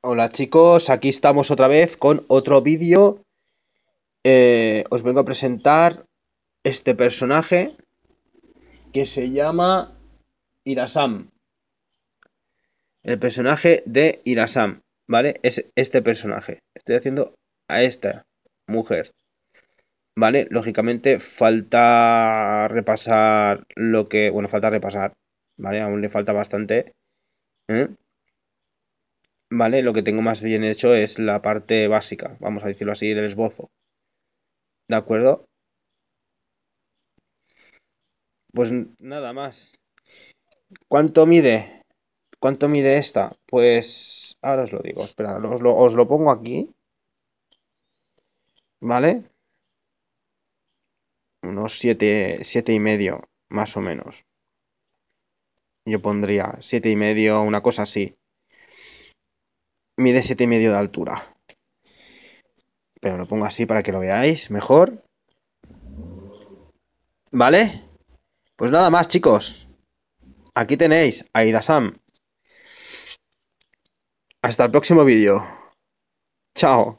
Hola chicos, aquí estamos otra vez con otro vídeo. Eh, os vengo a presentar este personaje que se llama Irasam. El personaje de Irasam, ¿vale? Es este personaje. Estoy haciendo a esta mujer. ¿Vale? Lógicamente falta repasar lo que... Bueno, falta repasar, ¿vale? Aún le falta bastante. ¿Eh? ¿vale? Lo que tengo más bien hecho es la parte básica, vamos a decirlo así, el esbozo. ¿De acuerdo? Pues nada más. ¿Cuánto mide? ¿Cuánto mide esta? Pues ahora os lo digo, espera, os lo, pongo aquí. ¿Vale? Unos 7, 7 y medio, más o menos. Yo pondría siete y medio, una cosa así mide 7,5 y medio de altura. Pero lo pongo así para que lo veáis mejor. ¿Vale? Pues nada más, chicos. Aquí tenéis a Sam. Hasta el próximo vídeo. Chao.